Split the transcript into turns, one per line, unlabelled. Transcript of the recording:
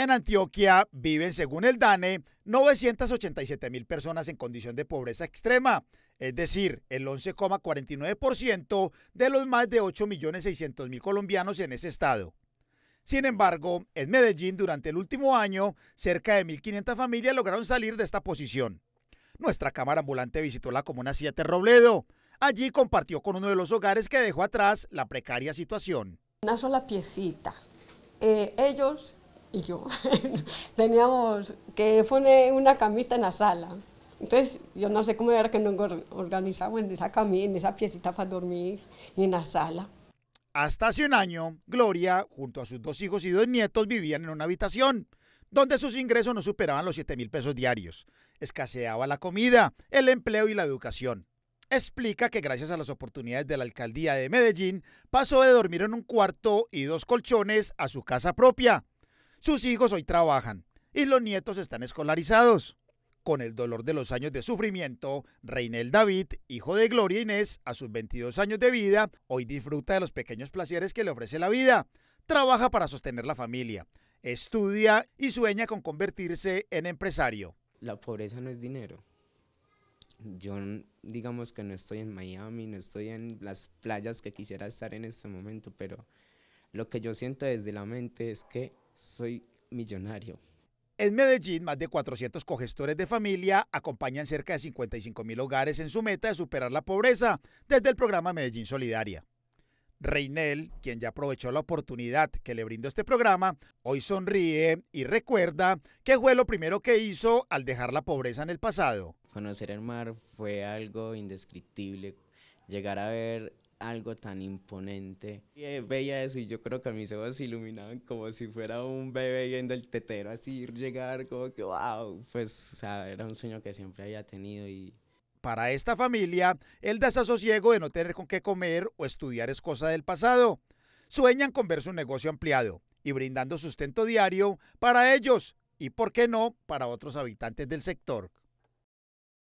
En Antioquia viven, según el DANE, 987 mil personas en condición de pobreza extrema, es decir, el 11,49% de los más de 8.600.000 colombianos en ese estado. Sin embargo, en Medellín durante el último año, cerca de 1.500 familias lograron salir de esta posición. Nuestra cámara ambulante visitó la comuna 7 Robledo. Allí compartió con uno de los hogares que dejó atrás la precaria situación. Una sola piecita. Eh, ellos y yo teníamos que poner una camita en la sala. Entonces, yo no sé cómo era que nos organizamos en esa camita, en esa piecita para dormir en la sala. Hasta hace un año, Gloria, junto a sus dos hijos y dos nietos, vivían en una habitación donde sus ingresos no superaban los 7 mil pesos diarios. Escaseaba la comida, el empleo y la educación. Explica que gracias a las oportunidades de la alcaldía de Medellín, pasó de dormir en un cuarto y dos colchones a su casa propia. Sus hijos hoy trabajan y los nietos están escolarizados. Con el dolor de los años de sufrimiento, Reinel David, hijo de Gloria Inés, a sus 22 años de vida, hoy disfruta de los pequeños placeres que le ofrece la vida. Trabaja para sostener la familia, estudia y sueña con convertirse en empresario. La pobreza no es dinero. Yo digamos que no estoy en Miami, no estoy en las playas que quisiera estar en este momento, pero lo que yo siento desde la mente es que soy millonario. En Medellín, más de 400 cogestores de familia acompañan cerca de 55 mil hogares en su meta de superar la pobreza desde el programa Medellín Solidaria. Reinel, quien ya aprovechó la oportunidad que le brindó este programa, hoy sonríe y recuerda que fue lo primero que hizo al dejar la pobreza en el pasado. Conocer el mar fue algo indescriptible. Llegar a ver algo tan imponente. Y eh, veía eso y yo creo que a mis ojos se iluminaban como si fuera un bebé yendo el tetero así llegar, como que wow, pues era un sueño que siempre había tenido y... Para esta familia, el desasosiego de no tener con qué comer o estudiar es cosa del pasado. Sueñan con ver su negocio ampliado y brindando sustento diario para ellos y, por qué no, para otros habitantes del sector.